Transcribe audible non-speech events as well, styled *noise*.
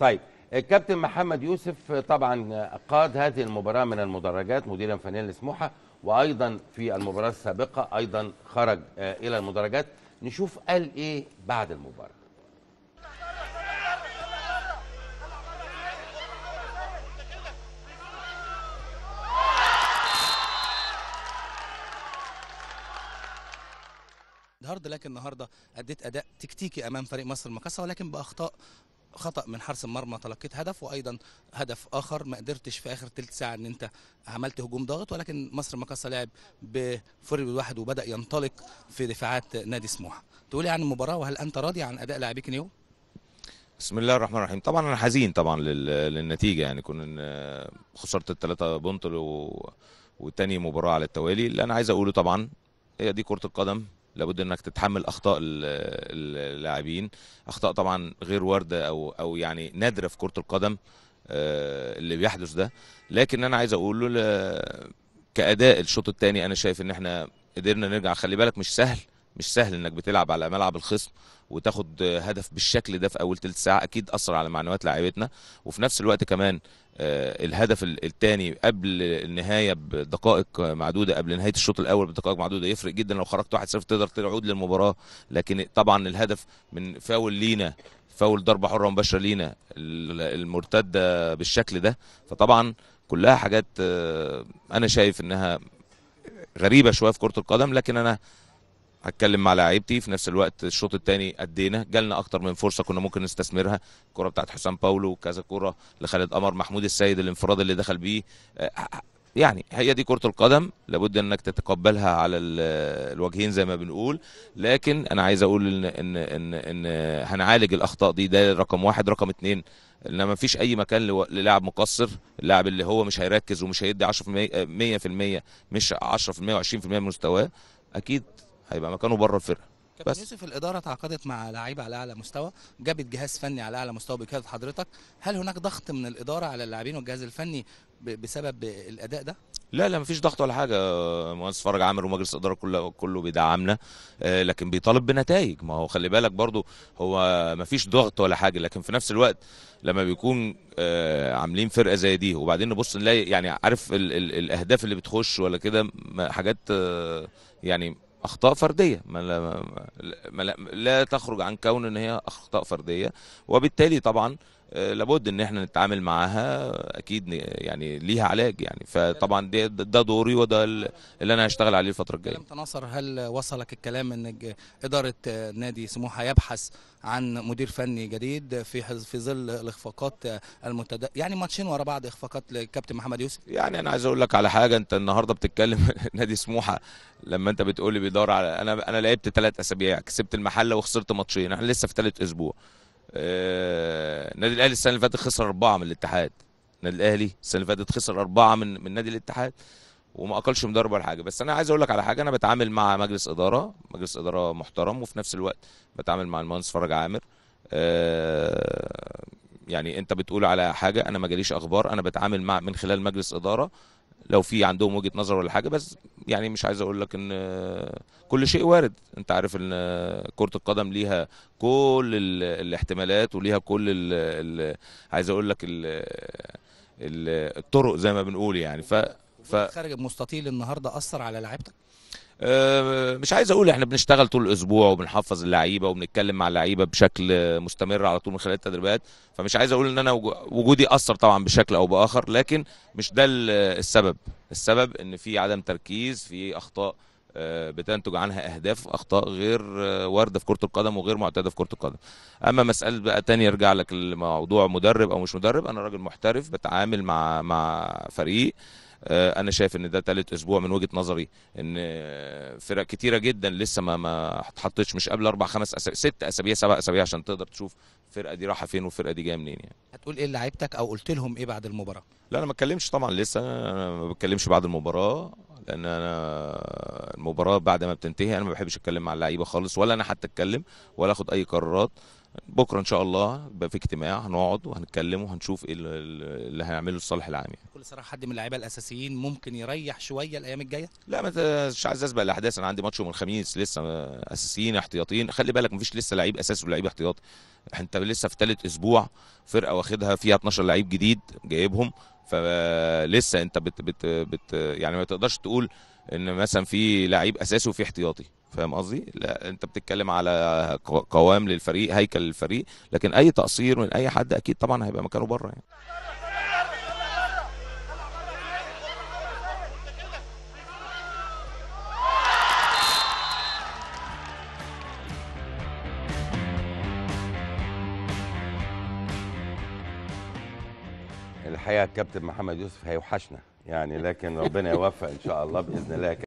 طيب الكابتن محمد يوسف طبعا قاد هذه المباراه من المدرجات مديرا فنيا لسموحه وايضا في المباراه السابقه ايضا خرج الى المدرجات نشوف قال ايه بعد المباراه النهارده لكن النهارده اديت اداء تكتيكي امام فريق مصر المقاصه ولكن باخطاء خطا من حارس المرمى تلقيت هدف وايضا هدف اخر ما قدرتش في اخر ثلث ساعه ان انت عملت هجوم ضاغط ولكن مصر المقاصه لعب بفرد الواحد وبدا ينطلق في دفاعات نادي سموحه تقولي عن المباراه وهل انت راضي عن اداء لاعبيك اليوم بسم الله الرحمن الرحيم طبعا انا حزين طبعا للنتيجه يعني كنا خساره الثلاثه بونتل و... وتاني مباراه على التوالي اللي انا عايز اقوله طبعا هي دي كره القدم لابد انك تتحمل اخطاء اللاعبين اخطاء طبعا غير وارده او او يعني نادره في كره القدم آه، اللي بيحدث ده لكن انا عايز اقول كاداء الشوط الثاني انا شايف ان احنا قدرنا نرجع خلي بالك مش سهل مش سهل انك بتلعب على ملعب الخصم وتاخد هدف بالشكل ده في اول ثلث ساعه اكيد اثر على معنويات لاعيبتنا وفي نفس الوقت كمان آه، الهدف الثاني قبل النهايه بدقائق معدوده قبل نهايه الشوط الاول بدقائق معدوده يفرق جدا لو خرجت 1-0 تقدر تعود للمباراه لكن طبعا الهدف من فاول لينا فاول ضربه حره مباشره لينا المرتده بالشكل ده فطبعا كلها حاجات آه، انا شايف انها غريبه شويه في كره القدم لكن انا هتكلم مع لعيبتي في نفس الوقت الشوط الثاني ادينا جالنا اكتر من فرصه كنا ممكن نستثمرها الكره بتاعت حسام باولو كذا كره لخالد قمر محمود السيد الانفراد اللي دخل بيه آه، يعني هي دي كره القدم لابد انك تتقبلها على الوجهين زي ما بنقول لكن انا عايز اقول ان ان ان, إن هنعالج الاخطاء دي ده رقم واحد رقم اتنين ما فيش اي مكان للاعب مقصر اللاعب اللي هو مش هيركز ومش هيدي 10% 100% مش 10% و20% من مستواه اكيد هيبقى مكانه بره الفرقه بس يوسف الاداره تعاقدت مع لعيبه على اعلى مستوى جابت جهاز فني على اعلى مستوى بقياده حضرتك هل هناك ضغط من الاداره على اللاعبين والجهاز الفني بسبب الاداء ده لا لا مفيش ضغط ولا حاجه مهندس فرج عامر ومجلس الاداره كله كله بيدعمنا آه، لكن بيطالب بنتائج ما هو خلي بالك برضو هو مفيش ضغط ولا حاجه لكن في نفس الوقت لما بيكون آه، عاملين فرقه زي دي وبعدين نبص نلاقي يعني عارف الاهداف اللي بتخش ولا كده حاجات آه، يعني اخطاء فرديه ما لا, ما لا, لا تخرج عن كون ان هي اخطاء فرديه وبالتالي طبعا آه، لابد ان احنا نتعامل معاها اكيد يعني ليها علاج يعني فطبعا ده, ده دوري وده اللي انا هشتغل عليه الفتره الجايه كلام ناصر هل وصلك الكلام ان اداره نادي سموحه يبحث عن مدير فني جديد في في ظل الاخفاقات المتد يعني ماتشين ورا بعض اخفاقات لكابتن محمد يوسف يعني انا عايز اقول لك على حاجه انت النهارده بتتكلم *laughs* نادي سموحه لما انت بتقول لي بيدور على انا انا لعبت ثلاث اسابيع كسبت المحله وخسرت ماتشين احنا لسه في ثالث اسبوع النادي آه، الاهلي السنه اللي فاتت خسر اربعه من الاتحاد النادي الاهلي السنه اللي فاتت خسر اربعه من من نادي الاتحاد وما اقلش مدرب ولا حاجه بس انا عايز اقول لك على حاجه انا بتعامل مع مجلس اداره مجلس اداره محترم وفي نفس الوقت بتعامل مع المهندس فرج عامر آه، يعني انت بتقول على حاجه انا ما جاليش اخبار انا بتعامل مع من خلال مجلس اداره لو في عندهم وجهه نظر ولا حاجه بس يعني مش عايز اقول لك ان كل شيء وارد انت عارف ان كره القدم ليها كل الاحتمالات وليها كل ال عايز اقول لك ال الطرق زي ما بنقول يعني ف, ف... خارج مستطيل النهارده اثر على لعيبتك آه، مش عايز اقول احنا بنشتغل طول الاسبوع وبنحفظ اللعيبه وبنتكلم مع اللعيبه بشكل مستمر على طول من خلال التدريبات فمش عايز اقول ان انا وجودي اثر طبعا بشكل او باخر لكن مش ده السبب السبب ان في عدم تركيز في اخطاء آه، بتنتج عنها اهداف اخطاء غير آه، وارده في كره القدم وغير معتاده في كره القدم اما مساله بقى تاني يرجع لك لموضوع مدرب او مش مدرب انا راجل محترف بتعامل مع مع فريق آه، انا شايف ان ده ثالث اسبوع من وجهه نظري ان آه، فرق كتيره جدا لسه ما ما اتحطتش مش قبل اربع خمس أسابيع ست اسابيع سبع اسابيع عشان تقدر تشوف الفرقه دي رايحه فين والفرقه دي جايه منين يعني هتقول ايه لعيبتك او قلت لهم ايه بعد المباراه لا انا ما اتكلمش طبعا لسه انا ما بتكلمش بعد المباراه لان انا المباراه بعد ما بتنتهي انا ما بحبش اتكلم مع اللعيبه خالص ولا انا حتى اتكلم ولا اخد اي قرارات بكره ان شاء الله يبقى في اجتماع هنقعد وهنتكلم وهنشوف ايه اللي هنعمله لصالح العام يعني. بكل صراحه حد من اللعيبه الاساسيين ممكن يريح شويه الايام الجايه؟ لا ما عايز اسبق الاحداث انا عندي ماتش يوم الخميس لسه اساسيين احتياطيين خلي بالك مفيش لسه لعيب اساسي ولعيب احتياطي انت لسه في ثالث اسبوع فرقه واخدها فيها 12 لعيب جديد جايبهم فلسه انت بت بت بت يعني ما تقدرش تقول ان مثلا في لعيب اساسي وفي احتياطي فاهم قصدي؟ لا انت بتتكلم على قوام للفريق هيكل للفريق لكن اي تقصير من اي حد اكيد طبعا هيبقى مكانه بره يعني الحقيقه الكابتن محمد يوسف هيوحشنا يعني لكن ربنا يوفق ان شاء الله باذن الله